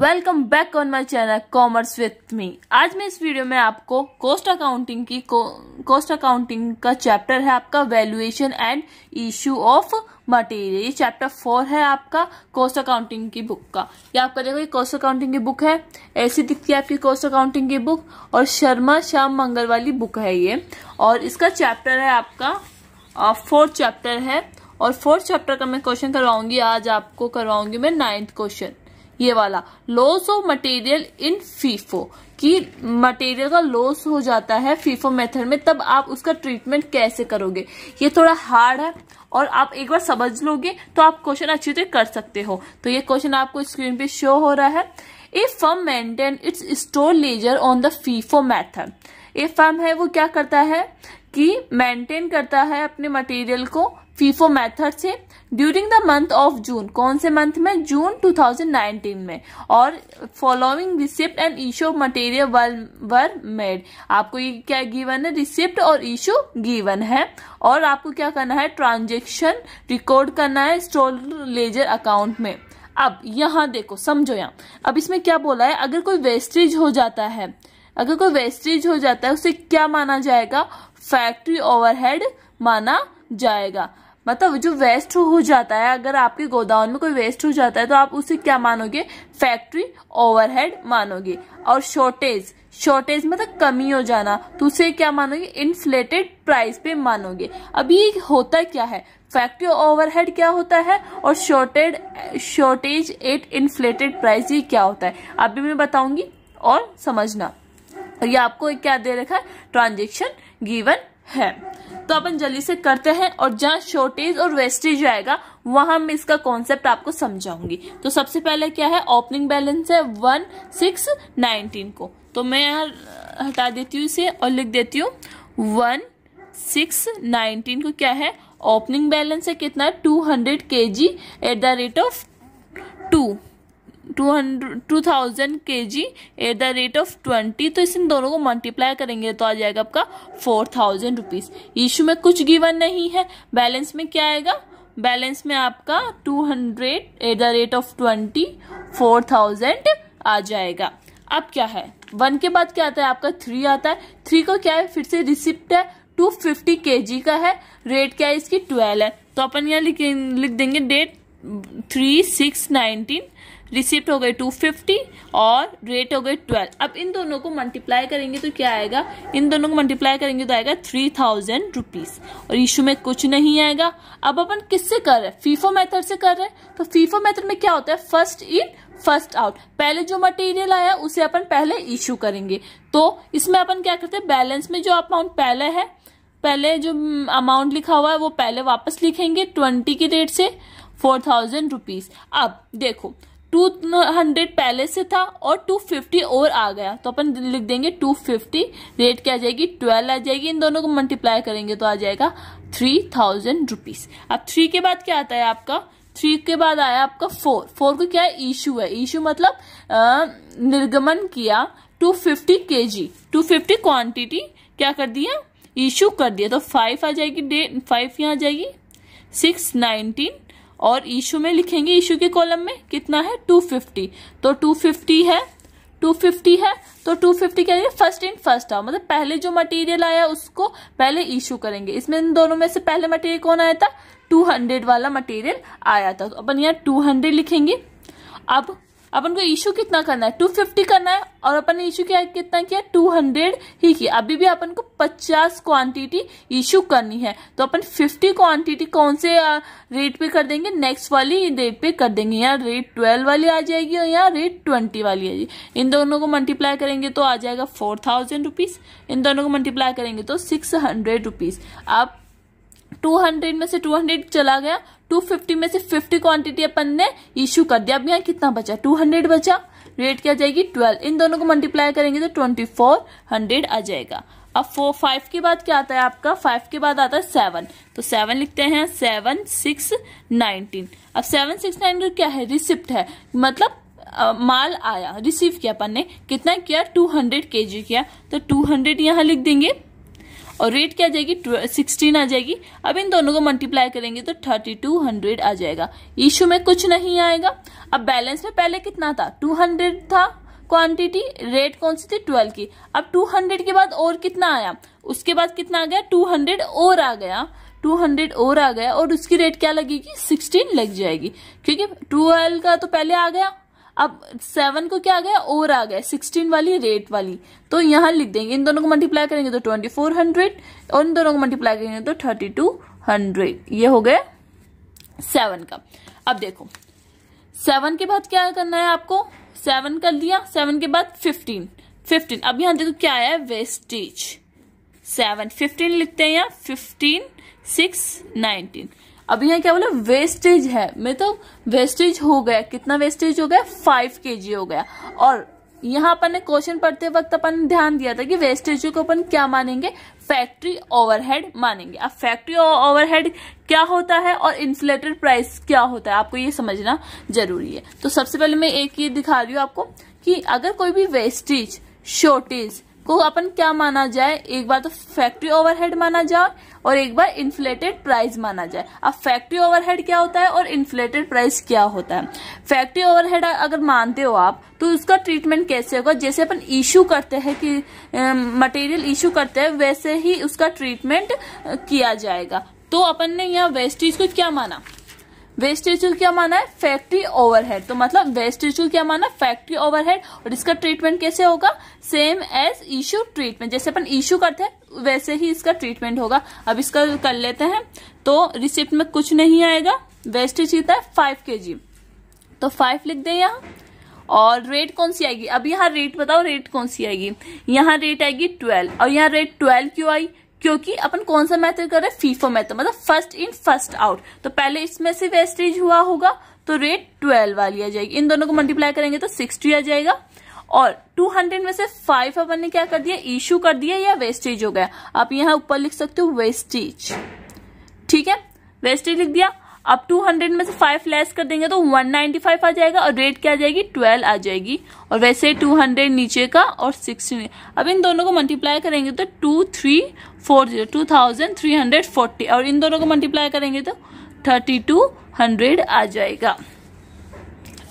welcome back on my channel commerce with me आज मैं इस वीडियो में आपको कॉस्ट अकाउंटिंग की कॉस्ट अकाउंटिंग का चैप्टर है आपका valuation and issue of material ये चैप्टर फोर है आपका कॉस्ट अकाउंटिंग की बुक का ये आपका देखो ये कॉस्ट अकाउंटिंग की बुक है ऐसी दिखती है आपकी कॉस्ट अकाउंटिंग की बुक और शर्मा श्याम मंगल वाली बुक है ये और इसका चैप्टर है आपका फोर्थ चैप्टर है और फोर्थ चैप्टर का मैं क्वेश्चन करवाऊंगी आज आपको करवाऊंगी मैं नाइन्थ क्वेश्चन ये वाला loss of material in FIFO कि मटेरियल का लॉस हो जाता है फीफो मेथड में तब आप उसका ट्रीटमेंट कैसे करोगे ये थोड़ा हार्ड है और आप एक बार समझ लोगे तो आप क्वेश्चन अच्छी तरह कर सकते हो तो ये क्वेश्चन आपको स्क्रीन पे शो हो रहा है a firm maintain its store ledger on the FIFO method a firm है वो क्या करता है कि मेंटेन करता है अपने मटेरियल को फीफो मेथड से during the month of June कौन से मंथ में जून 2019 में और following receipt and issue material were made आपको ये क्या गिवन है रिसिप्ट और इशू गिवन है और आपको क्या करना है ट्रांजेक्शन रिकॉर्ड करना है स्टोर लेजर अकाउंट में अब यहाँ देखो समझो यहाँ अब इसमें क्या बोला है अगर कोई वेस्टेज हो जाता है अगर कोई वेस्टेज हो जाता है उसे क्या माना जाएगा फैक्ट्री ओवरहेड माना जाएगा मतलब जो वेस्ट हो जाता है अगर आपके गोदाउन में कोई वेस्ट हो जाता है तो आप उसे क्या मानोगे फैक्ट्री ओवरहेड मानोगे और शॉर्टेज शॉर्टेज मतलब कमी हो जाना तो उसे क्या मानोगे इन्फ्लेटेड प्राइस पे मानोगे अब ये होता क्या है फैक्ट्री ओवरहेड क्या होता है और shorted shortage at inflated price ये क्या होता है अभी मैं बताऊंगी और समझना ये आपको क्या दे रखा है ट्रांजेक्शन गिवन है तो अपन जल्दी से करते हैं और जहाँ शॉर्टेज और वेस्टेज आएगा वहां मैं इसका कॉन्सेप्ट आपको समझाऊंगी तो सबसे पहले क्या है ओपनिंग बैलेंस है वन सिक्स नाइनटीन को तो मैं यहाँ हटा देती हूँ इसे और लिख देती हूँ वन सिक्स नाइनटीन को क्या है ओपनिंग बैलेंस है कितना two hundred K G at the rate of two two hundred two thousand K G at the rate of twenty तो इस इन दोनों को मल्टीप्लाई करेंगे तो आ जाएगा आपका फोर थाउजेंड रुपीज़ इशू में कुछ गिवन नहीं है बैलेंस में क्या आएगा बैलेंस में आपका two hundred at the rate of twenty four thousand आ जाएगा अब क्या है वन के बाद क्या आता है आपका थ्री आता है थ्री को क्या है फिर से रिसिप्ट है टू फिफ्टी के जी का है रेट क्या है इसकी ट्वेल्व है तो अपन यहाँ लिख देंगे date three six nineteen receipt हो गई टू फिफ्टी और रेट हो गए ट्वेल्व अब इन दोनों को मल्टीप्लाई करेंगे तो क्या आएगा इन दोनों को मल्टीप्लाई करेंगे तो आएगा थ्री थाउजेंड रुपीज और इशू में कुछ नहीं आएगा अब अपन किससे कर रहे हैं फीफो मेथड से कर रहे हैं तो फीफो मेथड में क्या होता है फर्स्ट इन फर्स्ट आउट पहले जो मटेरियल आया उसे अपन पहले इशू करेंगे तो इसमें अपन क्या करते हैं बैलेंस में जो अमाउंट पहले है पहले जो अमाउंट हम्म, लिखा हुआ है वो पहले वापस लिखेंगे ट्वेंटी के रेट से फोर थाउजेंड रुपीज अब देखो टू हंड्रेड पहले से था और टू फिफ्टी और आ गया तो अपन लिख देंगे टू फिफ्टी रेट क्या आ जाएगी ट्वेल्व आ जाएगी इन दोनों को मल्टीप्लाई करेंगे तो आ जाएगा थ्री थाउजेंड रुपीज अब थ्री के बाद क्या आता है आपका थ्री के बाद आया आपका फोर फोर को क्या है इशू है इशू मतलब आ, निर्गमन किया टू फिफ्टी के जी टू फिफ्टी क्वान्टिटी क्या कर दिया इशू कर दिया तो फाइव आ जाएगी डेट फाइव यहाँ आ जाएगी सिक्स नाइनटीन और इशू में लिखेंगे इशू के कॉलम में कितना है 250 तो 250 है 250 है तो 250 क्या फर्स्ट इन फर्स्ट आउट मतलब पहले जो मटेरियल आया उसको पहले इशू करेंगे इसमें इन दोनों में से पहले मटेरियल कौन आया था 200 वाला मटेरियल आया था तो अपन यहाँ 200 लिखेंगे अब अपन को इशू कितना करना है टू फिफ्टी करना है और अपन ने इशू किया कितना किया टू हंड्रेड ही किया अभी भी अपन को पचास क्वांटिटी इशू करनी है तो अपन फिफ्टी क्वांटिटी कौन से रेट पे कर देंगे नेक्स्ट वाली रेट पे कर देंगे या रेट ट्वेल्व वाली आ जाएगी और रेट ट्वेंटी वाली आ जाएगी इन दोनों को मल्टीप्लाई करेंगे तो आ जाएगा फोर थाउजेंड रुपीज इन दोनों को मल्टीप्लाई करेंगे तो सिक्स हंड्रेड रुपीज आप टू हंड्रेड में से टू हंड्रेड चला गया 250 में से 50 क्वांटिटी अपन ने इश्यू कर दिया अब यहाँ कितना बचा 200 बचा रेट क्या जाएगी 12 इन दोनों को मल्टीप्लाई करेंगे तो 2400 आ जाएगा अब फोर फाइव के बाद क्या आता है आपका फाइव के बाद आता है सेवन तो सेवन लिखते हैं सेवन सिक्स नाइनटीन अब सेवन सिक्स नाइनटीन क्या है रिसिप्ट है मतलब आ, माल आया रिसीव किया अपन ने कितना किया टू हंड्रेड के जी किया तो टू हंड्रेड यहाँ लिख देंगे और रेट क्या आ जाएगी सिक्सटीन आ जाएगी अब इन दोनों को मल्टीप्लाई करेंगे तो थर्टी टू हंड्रेड आ जाएगा इशू में कुछ नहीं आएगा अब बैलेंस में पहले कितना था टू हंड्रेड था क्वांटिटी रेट कौन सी थी ट्वेल्व की अब टू हंड्रेड के बाद और कितना आया उसके बाद कितना आ गया टू हंड्रेड और आ गया टू हंड्रेड और आ गया और उसकी रेट क्या लगेगी सिक्सटीन लग जाएगी क्योंकि 12 का तो पहले आ गया अब सेवन को क्या आ गया और आ गया सिक्सटीन वाली रेट वाली तो यहाँ लिख देंगे इन दोनों को मल्टीप्लाई करेंगे तो ट्वेंटी फोर हंड्रेड और इन दोनों को मल्टीप्लाई करेंगे तो थर्टी टू हंड्रेड ये हो गए सेवन का अब देखो सेवन के बाद क्या करना है आपको सेवन कर दिया सेवन के बाद फिफ्टीन फिफ्टीन अब यहाँ देखो क्या है वेस्टेज सेवन फिफ्टीन लिखते हैं यहाँ फिफ्टीन सिक्स नाइनटीन अब यहाँ क्या बोला वेस्टेज है मतलब तो वेस्टेज हो गया कितना वेस्टेज हो गया फाइव के हो गया और यहाँ अपन ने क्वेश्चन पढ़ते वक्त अपन ध्यान दिया था कि वेस्टेज को अपन क्या मानेंगे फैक्ट्री ओवरहेड मानेंगे अब फैक्ट्री ओवरहेड क्या होता है और इन्फ्लेटेड प्राइस क्या होता है आपको ये समझना जरूरी है तो सबसे पहले मैं एक ये दिखा रही हूँ आपको कि अगर कोई भी वेस्टेज शॉर्टेज को अपन क्या माना जाए एक बार तो फैक्ट्री ओवरहेड माना जाए और एक बार इन्फ्लेटेड प्राइस माना जाए अब फैक्ट्री ओवरहेड क्या होता है और इन्फ्लेटेड प्राइस क्या होता है फैक्ट्री ओवरहेड अगर मानते हो आप तो उसका ट्रीटमेंट कैसे होगा जैसे अपन इशू करते हैं कि मटेरियल इशू करते हैं वैसे ही उसका ट्रीटमेंट किया जाएगा तो अपन ने यहाँ वेस्टेज को क्या माना वेस्टेज क्या माना है फैक्ट्री ओवरहेड तो मतलब वेस्टेज क्या माना फैक्ट्री ओवरहेड और इसका ट्रीटमेंट कैसे होगा सेम एज इश्यू ट्रीटमेंट जैसे अपन इश्यू करते हैं वैसे ही इसका ट्रीटमेंट होगा अब इसका कर लेते हैं तो रिसिप्ट में कुछ नहीं आएगा वेस्टेज कितना है फाइव के तो फाइव लिख दें यहाँ और रेट कौन सी आएगी अब यहाँ रेट बताओ रेट कौन सी आएगी यहाँ रेट आएगी ट्वेल्व और यहाँ रेट ट्वेल्व क्यों आई क्योंकि अपन कौन सा मेथड कर रहे हैं फीफो मेथड मतलब फर्स्ट इन फर्स्ट आउट तो पहले इसमें से वेस्टेज हुआ होगा तो रेट ट्वेल्व वाली आ जाएगी इन दोनों को मल्टीप्लाई करेंगे तो सिक्सटी आ जाएगा और 200 में से 5 अपन ने क्या कर दिया इश्यू कर दिया या वेस्टेज हो गया आप यहाँ ऊपर लिख सकते हो वेस्टेज ठीक है वेस्टेज लिख दिया अब 200 में से 5 लेस कर देंगे तो 195 आ जाएगा और रेट क्या आ जाएगी 12 आ जाएगी और वैसे 200 नीचे का और 60 अब इन दोनों को मल्टीप्लाई करेंगे तो two three four zero two thousand three hundred forty और इन दोनों को मल्टीप्लाई करेंगे तो थर्टी टू हंड्रेड आ जाएगा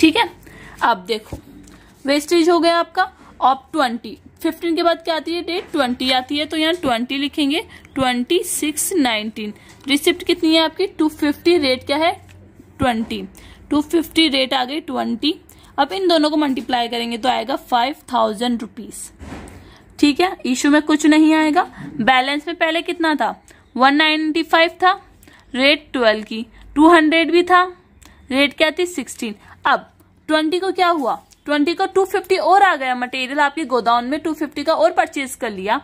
ठीक है अब देखो वेस्टेज हो गया आपका ऑप ट्वेंटी फिफ्टीन के बाद क्या आती है डेट ट्वेंटी आती है तो यहाँ ट्वेंटी लिखेंगे ट्वेंटी सिक्स नाइनटीन रिसिप्ट कितनी है आपकी टू फिफ्टी रेट क्या है ट्वेंटी टू फिफ्टी रेट आ गई ट्वेंटी अब इन दोनों को मल्टीप्लाई करेंगे तो आएगा फाइव थाउजेंड रुपीज ठीक है इशू में कुछ नहीं आएगा बैलेंस में पहले कितना था वन नाइन्टी फाइव था रेट ट्वेल्व की टू हंड्रेड भी था रेट क्या थी सिक्सटीन अब ट्वेंटी को क्या हुआ ट्वेंटी का टू फिफ्टी और आ गया मटेरियल आपके गोदाउन में टू फिफ्टी का और परचेज कर लिया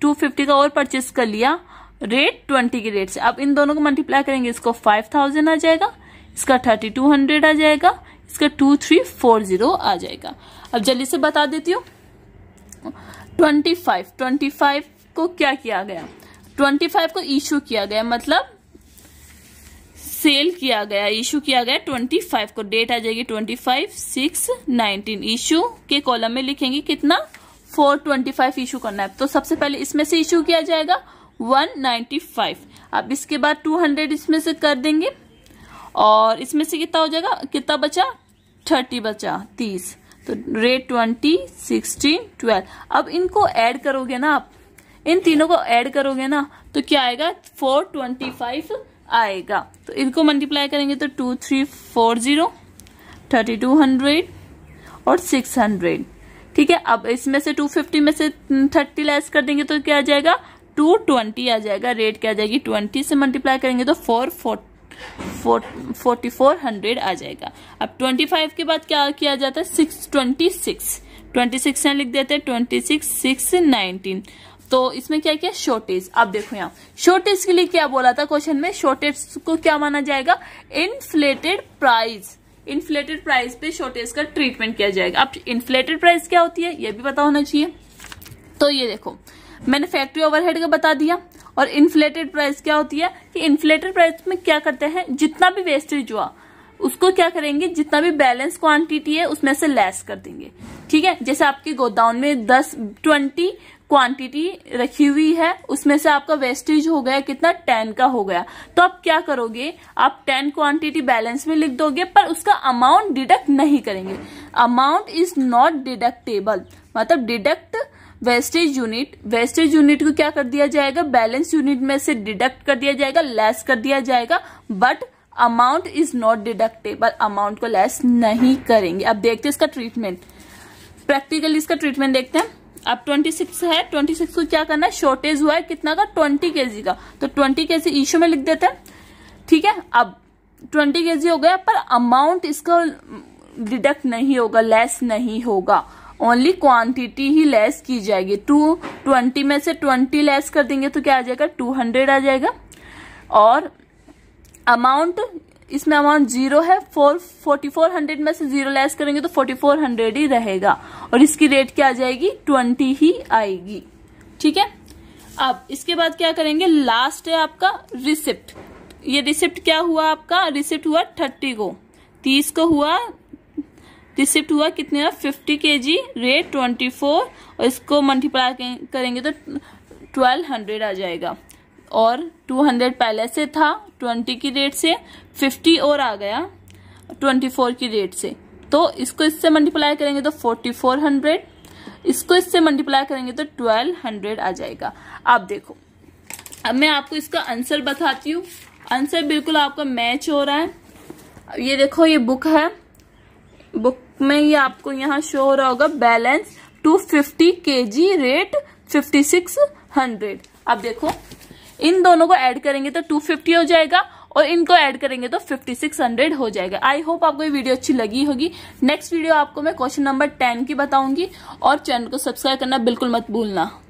टू फिफ्टी का और परचेज कर लिया रेट ट्वेंटी के रेट से अब इन दोनों को मल्टीप्लाई करेंगे इसको फाइव थाउजेंड आ जाएगा इसका थर्टी टू हंड्रेड आ जाएगा इसका टू थ्री फोर जीरो आ जाएगा अब जल्दी से बता देती हूँ ट्वेंटी फाइव ट्वेंटी फाइव को क्या किया गया ट्वेंटी फाइव को इशू किया गया मतलब सेल किया गया इशू किया गया 25 को डेट आ जाएगी 25 सिक्स नाइनटीन इशू के कॉलम में लिखेंगे कितना 425 इशू करना है तो सबसे पहले इसमें से इशू किया जाएगा 195 अब इसके बाद 200 इसमें से कर देंगे और इसमें से कितना हो जाएगा कितना बचा 30 बचा 30 तो रेट 20 16 12 अब इनको ऐड करोगे ना आप इन तीनों को ऐड करोगे ना तो क्या आएगा फोर आएगा तो इनको मल्टीप्लाई करेंगे तो two three four zero thirty two hundred और सिक्स हंड्रेड ठीक है अब इसमें से टू फिफ्टी में से थर्टी लेस कर देंगे तो क्या आ जाएगा टू ट्वेंटी आ जाएगा रेट क्या आ जाएगी ट्वेंटी से मल्टीप्लाई करेंगे तो फोर फोर्टी फोर हंड्रेड आ जाएगा अब ट्वेंटी फाइव के बाद क्या किया जाता है six twenty six twenty six लिख देते हैं ट्वेंटी सिक्स सिक्स नाइनटीन तो इसमें क्या क्या शॉर्टेज आप देखो यहाँ शॉर्टेज के लिए क्या बोला था क्वेश्चन में शॉर्टेज को क्या माना जाएगा इन्फ्लेटेड प्राइस इन्फ्लेटेड प्राइस पे शॉर्टेज का ट्रीटमेंट किया जाएगा अब इन्फ्लेटेड प्राइस क्या होती है ये भी पता होना चाहिए तो ये देखो मैंने फैक्ट्री ओवरहेड का बता दिया और इन्फ्लेटेड प्राइस क्या होती है कि इन्फ्लेटेड प्राइस में क्या करते हैं जितना भी वेस्टेज हुआ उसको क्या करेंगे जितना भी बैलेंस क्वांटिटी है उसमें से लेस कर देंगे ठीक है जैसे आपके गोदाउन में दस ट्वेंटी क्वांटिटी रखी हुई है उसमें से आपका वेस्टेज हो गया कितना टेन का हो गया तो आप क्या करोगे आप टेन क्वांटिटी बैलेंस में लिख दोगे पर उसका अमाउंट डिडक्ट नहीं करेंगे अमाउंट इज नॉट डिडक्टेबल मतलब deduct wastage unit wastage unit को क्या कर दिया जाएगा बैलेंस यूनिट में से डिडक्ट कर दिया जाएगा लेस कर दिया जाएगा but amount is not deductible amount को लेस नहीं करेंगे अब देखते हैं इसका ट्रीटमेंट प्रैक्टिकली इसका ट्रीटमेंट देखते हैं अब 26 है 26 को क्या करना है शॉर्टेज हुआ है कितना का 20 के का तो 20 जी इशू में लिख देते हैं ठीक है अब 20 के हो गया पर अमाउंट इसका डिडक्ट नहीं होगा लेस नहीं होगा ओनली क्वांटिटी ही लेस की जाएगी टू ट्वेंटी में से ट्वेंटी लेस कर देंगे तो क्या आ जाएगा टू हंड्रेड आ जाएगा और अमाउंट इसमें अमाउंट जीरो है फोर फोर्टी फोर हंड्रेड में से जीरो लेस करेंगे तो फोर्टी फोर हंड्रेड ही रहेगा और इसकी रेट क्या आ जाएगी ट्वेंटी ही आएगी ठीक है अब इसके बाद क्या करेंगे लास्ट है आपका रिसिप्ट ये रिसिप्ट क्या हुआ आपका रिसिप्ट हुआ थर्टी को तीस को हुआ रिसिप्ट हुआ कितने हुआ फिफ्टी के जी रेट ट्वेंटी फोर और इसको मल्टीप्लाई करेंगे तो ट्वेल्व हंड्रेड आ जाएगा और 200 पहले से था 20 की रेट से 50 और आ गया 24 की रेट से तो इसको इससे मल्टीप्लाई करेंगे तो 4400 इसको इससे मल्टीप्लाई करेंगे तो 1200 आ जाएगा आप देखो अब मैं आपको इसका आंसर बताती हूँ आंसर बिल्कुल आपका मैच हो रहा है ये देखो ये बुक है बुक में ये आपको यहाँ शो हो रहा होगा बैलेंस 250 केजी रेट 5600 अब देखो इन दोनों को ऐड करेंगे तो 250 हो जाएगा और इनको ऐड करेंगे तो 5600 हो जाएगा आई होप आपको ये वीडियो अच्छी लगी होगी नेक्स्ट वीडियो आपको मैं क्वेश्चन नंबर टेन की बताऊंगी और चैनल को सब्सक्राइब करना बिल्कुल मत भूलना